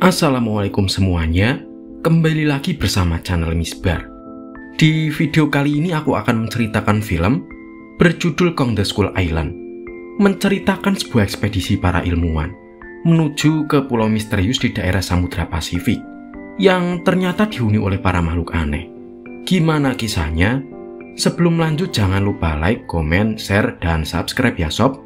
Assalamualaikum semuanya, kembali lagi bersama channel Misbar. Di video kali ini aku akan menceritakan film berjudul Kong the School Island, menceritakan sebuah ekspedisi para ilmuwan menuju ke pulau misterius di daerah Samudra Pasifik yang ternyata dihuni oleh para makhluk aneh. Gimana kisahnya? Sebelum lanjut jangan lupa like, komen, share, dan subscribe ya sob.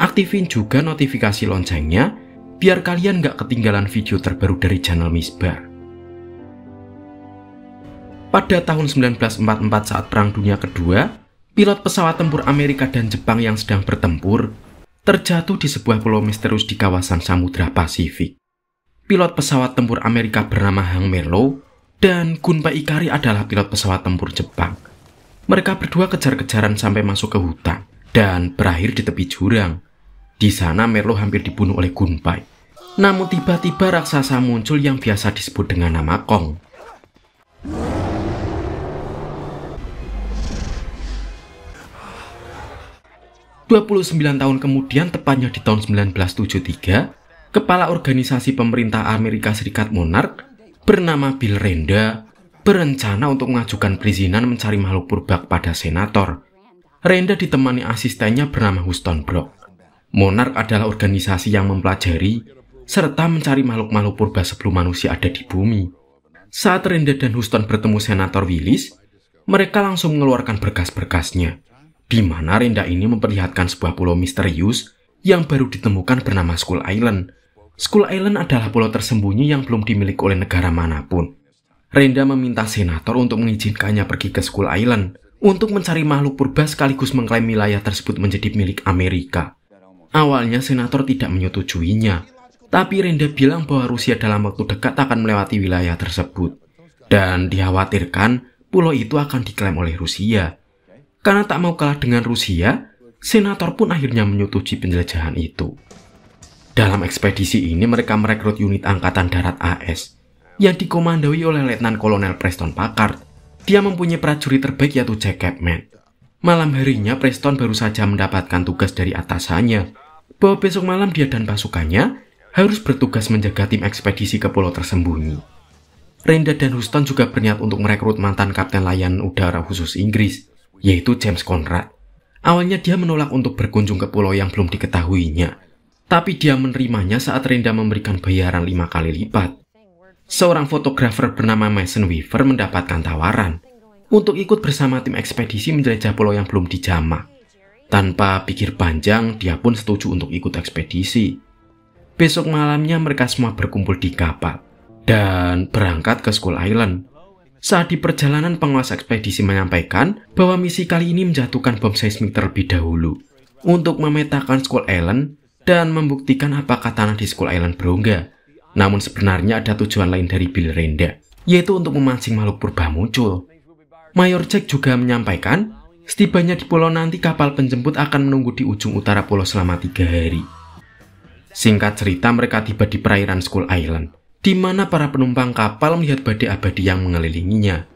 Aktifin juga notifikasi loncengnya biar kalian gak ketinggalan video terbaru dari channel Misbah. Pada tahun 1944 saat Perang Dunia Kedua, pilot pesawat tempur Amerika dan Jepang yang sedang bertempur terjatuh di sebuah pulau misterius di kawasan Samudra Pasifik. Pilot pesawat tempur Amerika bernama Hang Melo dan Gunpei Ikari adalah pilot pesawat tempur Jepang. Mereka berdua kejar-kejaran sampai masuk ke hutan dan berakhir di tepi jurang. Di sana Merlo hampir dibunuh oleh Gunpai. Namun tiba-tiba raksasa muncul yang biasa disebut dengan nama Kong. sembilan tahun kemudian, tepatnya di tahun 1973, kepala organisasi pemerintah Amerika Serikat Monarch bernama Bill Renda berencana untuk mengajukan perizinan mencari makhluk purba kepada senator. Renda ditemani asistennya bernama Houston Brock. Monark adalah organisasi yang mempelajari serta mencari makhluk-makhluk purba sebelum manusia ada di bumi. Saat Renda dan Houston bertemu Senator Willis, mereka langsung mengeluarkan berkas-berkasnya, di mana Renda ini memperlihatkan sebuah pulau misterius yang baru ditemukan bernama Skull Island. Skull Island adalah pulau tersembunyi yang belum dimiliki oleh negara manapun. Renda meminta Senator untuk mengizinkannya pergi ke Skull Island untuk mencari makhluk purba sekaligus mengklaim wilayah tersebut menjadi milik Amerika. Awalnya senator tidak menyetujuinya, tapi Renda bilang bahwa Rusia dalam waktu dekat akan melewati wilayah tersebut. Dan dikhawatirkan pulau itu akan diklaim oleh Rusia. Karena tak mau kalah dengan Rusia, senator pun akhirnya menyetujui penjelajahan itu. Dalam ekspedisi ini mereka merekrut unit angkatan darat AS yang dikomandoi oleh Letnan Kolonel Preston Packard. Dia mempunyai prajurit terbaik yaitu Jack Capman. Malam harinya Preston baru saja mendapatkan tugas dari atasannya bahwa besok malam dia dan pasukannya harus bertugas menjaga tim ekspedisi ke pulau tersembunyi. Renda dan Houston juga berniat untuk merekrut mantan kapten layan udara khusus Inggris, yaitu James Conrad. Awalnya dia menolak untuk berkunjung ke pulau yang belum diketahuinya, tapi dia menerimanya saat Renda memberikan bayaran lima kali lipat. Seorang fotografer bernama Mason Weaver mendapatkan tawaran untuk ikut bersama tim ekspedisi menjelajah pulau yang belum dijamah. Tanpa pikir panjang, dia pun setuju untuk ikut ekspedisi. Besok malamnya mereka semua berkumpul di kapal dan berangkat ke School Island. Saat di perjalanan penguasa ekspedisi menyampaikan bahwa misi kali ini menjatuhkan bom seismik terlebih dahulu untuk memetakan School Island dan membuktikan apakah tanah di School Island berongga. Namun sebenarnya ada tujuan lain dari Bill Renda, yaitu untuk memancing makhluk purba muncul. Mayor Jack juga menyampaikan Setibanya di pulau nanti kapal penjemput akan menunggu di ujung utara pulau selama tiga hari. Singkat cerita mereka tiba di perairan Skull Island, di mana para penumpang kapal melihat badai abadi yang mengelilinginya.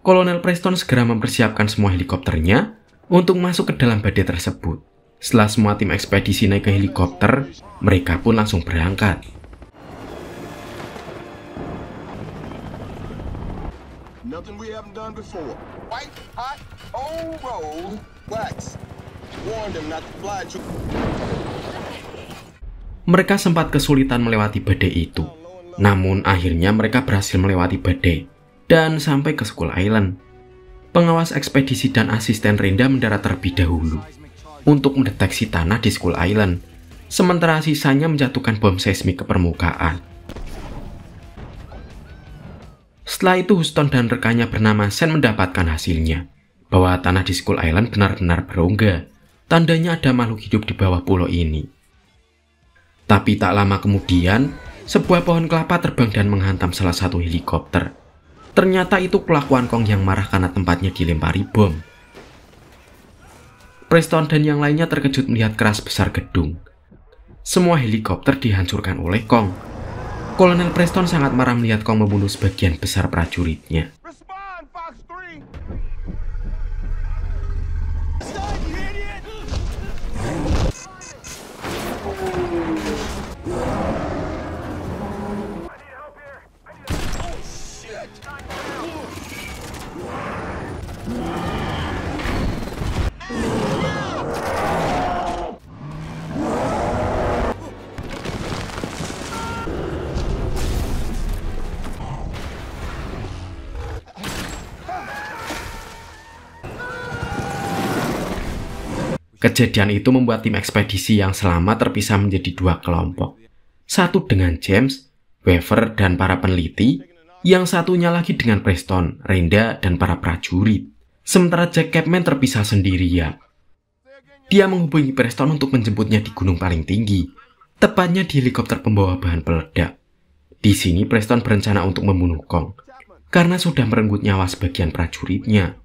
Kolonel Preston segera mempersiapkan semua helikopternya untuk masuk ke dalam badai tersebut. Setelah semua tim ekspedisi naik ke helikopter, mereka pun langsung berangkat. Nothing we haven't done before. White hot, old road, wax. Warned them not to fly to... Mereka sempat kesulitan melewati badai itu. Namun akhirnya mereka berhasil melewati badai dan sampai ke Skull Island. Pengawas ekspedisi dan asisten Renda mendarat terlebih dahulu untuk mendeteksi tanah di Skull Island, sementara sisanya menjatuhkan bom seismik ke permukaan. Setelah itu Houston dan rekannya bernama Sen mendapatkan hasilnya, bahwa tanah di Skull Island benar-benar berongga. Tandanya ada makhluk hidup di bawah pulau ini. Tapi tak lama kemudian, sebuah pohon kelapa terbang dan menghantam salah satu helikopter. Ternyata itu kelakuan Kong yang marah karena tempatnya dilempari bom. Preston dan yang lainnya terkejut melihat keras besar gedung. Semua helikopter dihancurkan oleh Kong, Kolonel Preston sangat marah melihat Kong membunuh sebagian besar prajuritnya. Kejadian itu membuat tim ekspedisi yang selamat terpisah menjadi dua kelompok. Satu dengan James, Weaver, dan para peneliti, yang satunya lagi dengan Preston, Renda, dan para prajurit. Sementara Jack Capman terpisah sendirian. Dia menghubungi Preston untuk menjemputnya di gunung paling tinggi, tepatnya di helikopter pembawa bahan peledak. Di sini Preston berencana untuk membunuh Kong, karena sudah merenggut nyawa sebagian prajuritnya.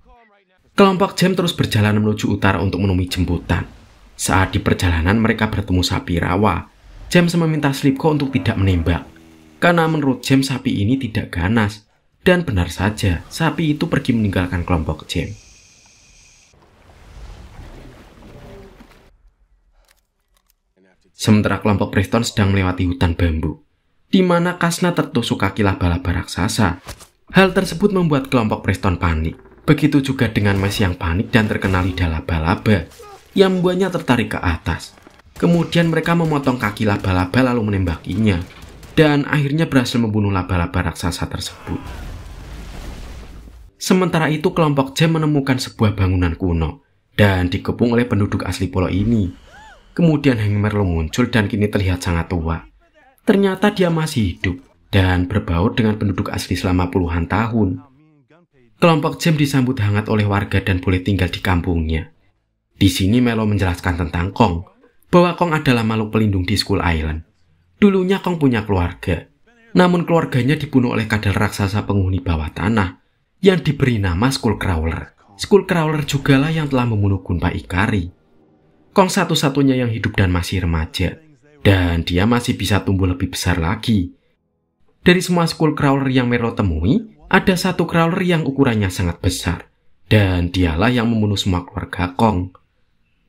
Kelompok Jem terus berjalan menuju utara untuk menemui jemputan. Saat di perjalanan mereka bertemu sapi rawa. James meminta Slipko untuk tidak menembak. Karena menurut James sapi ini tidak ganas. Dan benar saja, sapi itu pergi meninggalkan kelompok James. Sementara kelompok Preston sedang melewati hutan bambu, di mana Kasna tertusuk kaki laba-laba raksasa. Hal tersebut membuat kelompok Preston panik. Begitu juga dengan Mas yang panik dan terkenal lidah laba-laba yang membuatnya tertarik ke atas. Kemudian mereka memotong kaki laba-laba lalu menembakinya dan akhirnya berhasil membunuh laba-laba raksasa tersebut. Sementara itu kelompok Jem menemukan sebuah bangunan kuno dan dikepung oleh penduduk asli pulau ini. Kemudian Hang Merlo muncul dan kini terlihat sangat tua. Ternyata dia masih hidup dan berbaur dengan penduduk asli selama puluhan tahun. Kelompok Jem disambut hangat oleh warga dan boleh tinggal di kampungnya. Di sini Melo menjelaskan tentang Kong, bahwa Kong adalah makhluk pelindung di School Island. Dulunya Kong punya keluarga, namun keluarganya dibunuh oleh kadal raksasa penghuni bawah tanah yang diberi nama Crawler. Skullcrawler. Skullcrawler jugalah yang telah membunuh Gunpa Ikari. Kong satu-satunya yang hidup dan masih remaja, dan dia masih bisa tumbuh lebih besar lagi. Dari semua Crawler yang Melo temui, ada satu crawler yang ukurannya sangat besar, dan dialah yang membunuh semua keluarga Kong.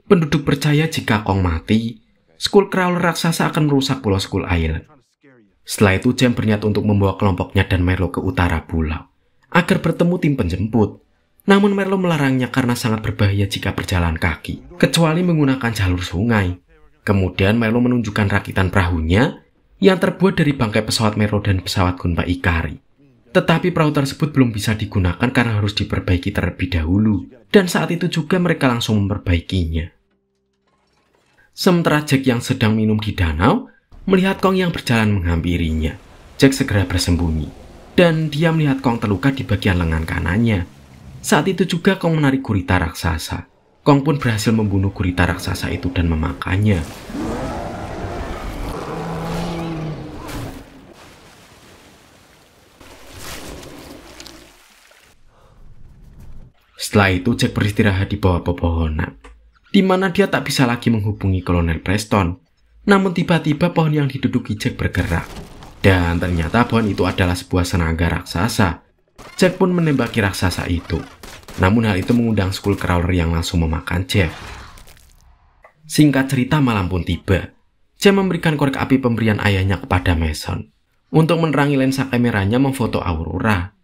Penduduk percaya jika Kong mati, Skull Crawler raksasa akan merusak pulau Skull Island. Setelah itu Jam berniat untuk membawa kelompoknya dan Merlo ke utara pulau, agar bertemu tim penjemput. Namun Merlo melarangnya karena sangat berbahaya jika berjalan kaki, kecuali menggunakan jalur sungai. Kemudian Merlo menunjukkan rakitan perahunya yang terbuat dari bangkai pesawat Merlo dan pesawat Gunpa Ikari. Tetapi perahu tersebut belum bisa digunakan karena harus diperbaiki terlebih dahulu, dan saat itu juga mereka langsung memperbaikinya. Sementara Jack yang sedang minum di danau melihat Kong yang berjalan menghampirinya. Jack segera bersembunyi, dan dia melihat Kong terluka di bagian lengan kanannya. Saat itu juga Kong menarik gurita raksasa. Kong pun berhasil membunuh gurita raksasa itu dan memakannya. Setelah itu Jack beristirahat di bawah pepohonan, di mana dia tak bisa lagi menghubungi Kolonel Preston. Namun tiba-tiba pohon yang diduduki Jack bergerak, dan ternyata pohon itu adalah sebuah senaga raksasa. Jack pun menembaki raksasa itu. Namun hal itu mengundang crawler yang langsung memakan Jack. Singkat cerita malam pun tiba. Jack memberikan korek api pemberian ayahnya kepada Mason untuk menerangi lensa kameranya memfoto Aurora.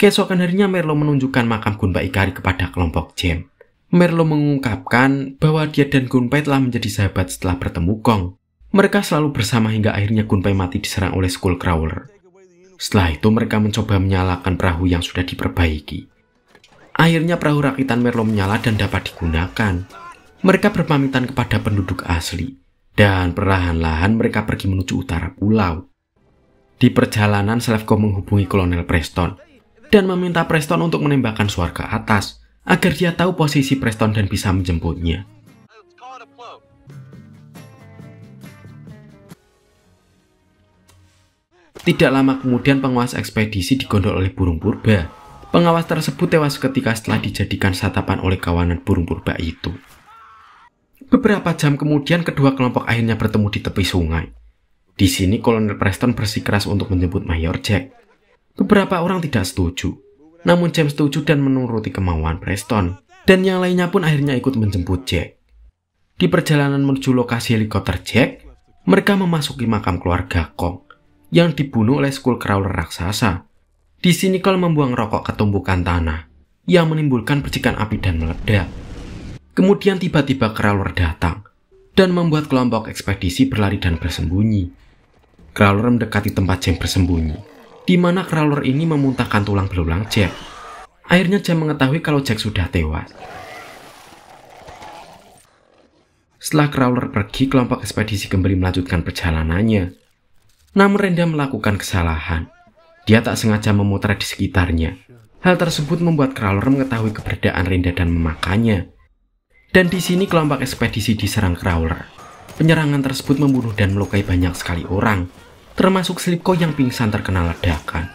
Keesokan harinya Merlo menunjukkan makam Gunpa Ikari kepada kelompok Jem. Merlo mengungkapkan bahwa dia dan Gunpai telah menjadi sahabat setelah bertemu Kong. Mereka selalu bersama hingga akhirnya Gunpai mati diserang oleh Skullcrawler. Setelah itu mereka mencoba menyalakan perahu yang sudah diperbaiki. Akhirnya perahu rakitan Merlo menyala dan dapat digunakan. Mereka berpamitan kepada penduduk asli. Dan perlahan-lahan mereka pergi menuju utara pulau. Di perjalanan, Slavko menghubungi Kolonel Preston dan meminta Preston untuk menembakkan suar ke atas agar dia tahu posisi Preston dan bisa menjemputnya. Tidak lama kemudian penguasa ekspedisi digondol oleh burung purba. Pengawas tersebut tewas ketika setelah dijadikan satapan oleh kawanan burung purba itu. Beberapa jam kemudian kedua kelompok akhirnya bertemu di tepi sungai. Di sini Kolonel Preston bersikeras untuk menjemput Mayor Jack. Beberapa orang tidak setuju, namun James setuju dan menuruti kemauan Preston, dan yang lainnya pun akhirnya ikut menjemput Jack. Di perjalanan menuju lokasi helikopter Jack, mereka memasuki makam keluarga Kong yang dibunuh oleh Skullcrawler raksasa. Di sini Cole membuang rokok ke tumpukan tanah yang menimbulkan percikan api dan meledak. Kemudian tiba-tiba Crawler datang dan membuat kelompok ekspedisi berlari dan bersembunyi. Crawler mendekati tempat James bersembunyi di mana Crawler ini memuntahkan tulang belulang Jack. Akhirnya Jack mengetahui kalau Jack sudah tewas. Setelah Crawler pergi, kelompok ekspedisi kembali melanjutkan perjalanannya. Namun Renda melakukan kesalahan. Dia tak sengaja memutar di sekitarnya. Hal tersebut membuat Crawler mengetahui keberadaan Renda dan memakannya. Dan di sini kelompok ekspedisi diserang Crawler. Penyerangan tersebut membunuh dan melukai banyak sekali orang termasuk Slipko yang pingsan terkena ledakan.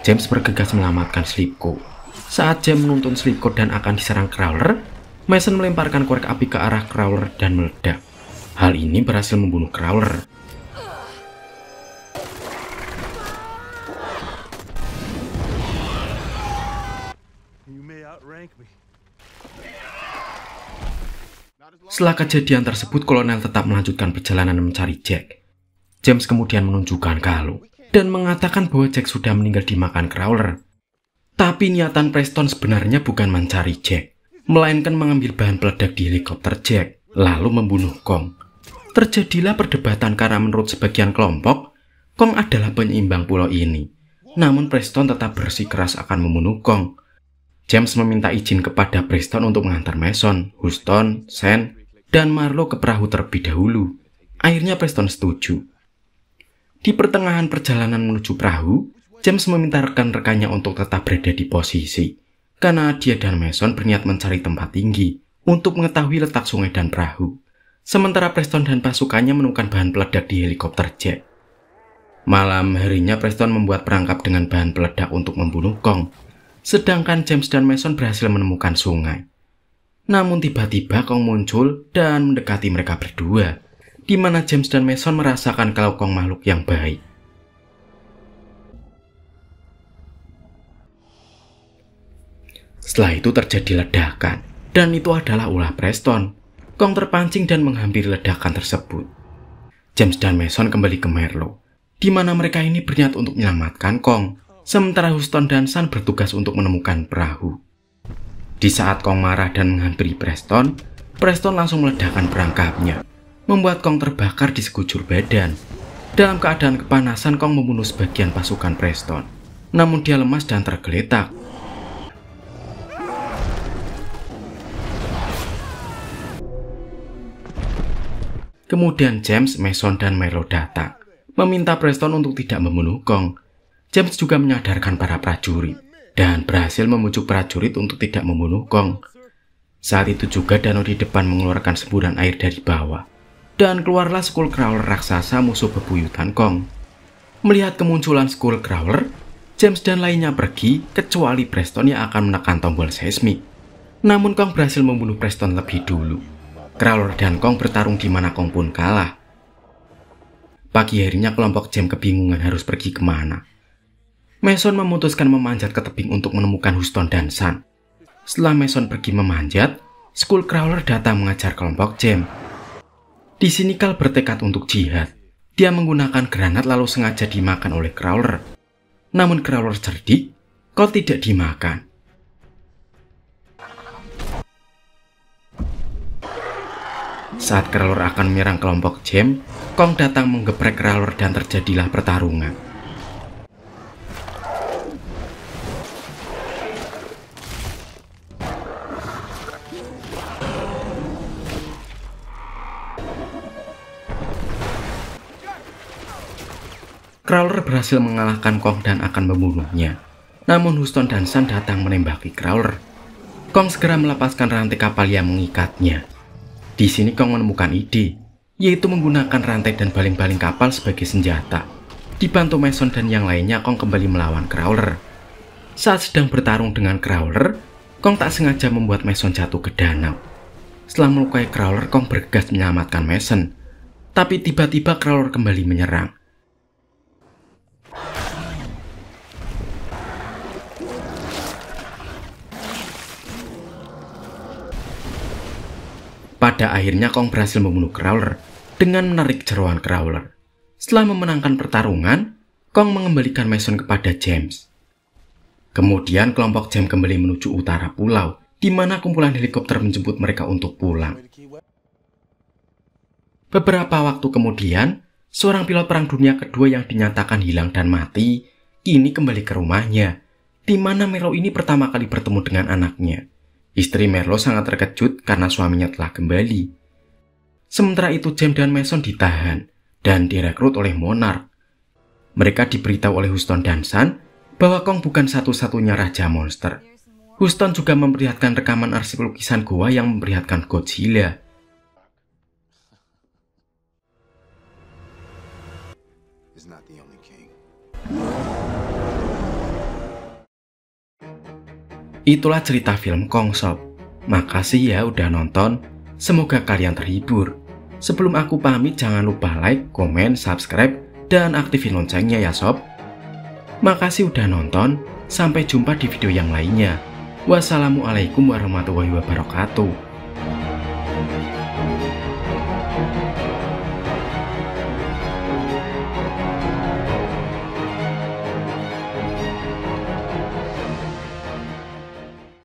James bergegas melamatkan Slipko. Saat James menuntun Slipko dan akan diserang Crawler, Mason melemparkan korek api ke arah Crawler dan meledak. Hal ini berhasil membunuh Crawler. Setelah kejadian tersebut, kolonel tetap melanjutkan perjalanan mencari Jack. James kemudian menunjukkan kalung dan mengatakan bahwa Jack sudah meninggal di makan Crawler. Tapi niatan Preston sebenarnya bukan mencari Jack, melainkan mengambil bahan peledak di helikopter Jack, lalu membunuh Kong. Terjadilah perdebatan karena menurut sebagian kelompok, Kong adalah penyeimbang pulau ini. Namun Preston tetap bersikeras akan membunuh Kong. James meminta izin kepada Preston untuk mengantar Mason, Houston, Sen, dan Marlo ke perahu terlebih dahulu. Akhirnya Preston setuju di pertengahan perjalanan menuju perahu, James meminta rekan-rekannya untuk tetap berada di posisi, karena dia dan Mason berniat mencari tempat tinggi untuk mengetahui letak sungai dan perahu. Sementara Preston dan pasukannya menemukan bahan peledak di helikopter Jack. Malam harinya Preston membuat perangkap dengan bahan peledak untuk membunuh Kong, sedangkan James dan Mason berhasil menemukan sungai. Namun tiba-tiba Kong muncul dan mendekati mereka berdua di mana James dan Mason merasakan kalau Kong makhluk yang baik. Setelah itu terjadi ledakan, dan itu adalah ulah Preston. Kong terpancing dan menghampiri ledakan tersebut. James dan Mason kembali ke Merlo, di mana mereka ini berniat untuk menyelamatkan Kong, sementara Houston dan San bertugas untuk menemukan perahu. Di saat Kong marah dan menghampiri Preston, Preston langsung meledakkan perangkapnya, membuat Kong terbakar di sekujur badan. Dalam keadaan kepanasan, Kong membunuh sebagian pasukan Preston. Namun dia lemas dan tergeletak. Kemudian James, Mason, dan Melo datang, meminta Preston untuk tidak membunuh Kong. James juga menyadarkan para prajurit, dan berhasil memujuk prajurit untuk tidak membunuh Kong. Saat itu juga Dano di depan mengeluarkan semburan air dari bawah dan keluarlah Skullcrawler raksasa musuh bebuyutan Kong. Melihat kemunculan Skullcrawler, James dan lainnya pergi kecuali Preston yang akan menekan tombol seismik. Namun Kong berhasil membunuh Preston lebih dulu. Crawler dan Kong bertarung di mana Kong pun kalah. Pagi harinya kelompok James kebingungan harus pergi kemana. Mason memutuskan memanjat ke tebing untuk menemukan Houston dan Sun. Setelah Mason pergi memanjat, Skullcrawler datang mengajar kelompok James. Di sini Kal bertekad untuk jihad. Dia menggunakan granat lalu sengaja dimakan oleh Crawler. Namun Crawler cerdik, kau tidak dimakan. Saat Crawler akan menyerang kelompok Jam, Kong datang menggeprek Crawler dan terjadilah pertarungan. Crawler berhasil mengalahkan Kong dan akan membunuhnya. Namun Houston dan San datang menembaki Crawler. Kong segera melepaskan rantai kapal yang mengikatnya. Di sini Kong menemukan ide, yaitu menggunakan rantai dan baling-baling kapal sebagai senjata. Dibantu Mason dan yang lainnya, Kong kembali melawan Crawler. Saat sedang bertarung dengan Crawler, Kong tak sengaja membuat Mason jatuh ke danau. Setelah melukai Crawler, Kong bergegas menyelamatkan Mason. Tapi tiba-tiba Crawler kembali menyerang. Pada akhirnya Kong berhasil membunuh Crawler dengan menarik jeroan Crawler. Setelah memenangkan pertarungan, Kong mengembalikan Mason kepada James. Kemudian kelompok James kembali menuju utara pulau, di mana kumpulan helikopter menjemput mereka untuk pulang. Beberapa waktu kemudian, Seorang pilot Perang Dunia Kedua yang dinyatakan hilang dan mati, kini kembali ke rumahnya, di mana Merlo ini pertama kali bertemu dengan anaknya. Istri Merlo sangat terkejut karena suaminya telah kembali. Sementara itu James dan Mason ditahan dan direkrut oleh Monarch. Mereka diberitahu oleh Houston dan Sun bahwa Kong bukan satu-satunya raja monster. Houston juga memperlihatkan rekaman arsip lukisan goa yang memperlihatkan Godzilla. Itulah cerita film Kong Sob. Makasih ya udah nonton. Semoga kalian terhibur. Sebelum aku pamit jangan lupa like, komen, subscribe, dan aktifin loncengnya ya sob. Makasih udah nonton. Sampai jumpa di video yang lainnya. Wassalamualaikum warahmatullahi wabarakatuh.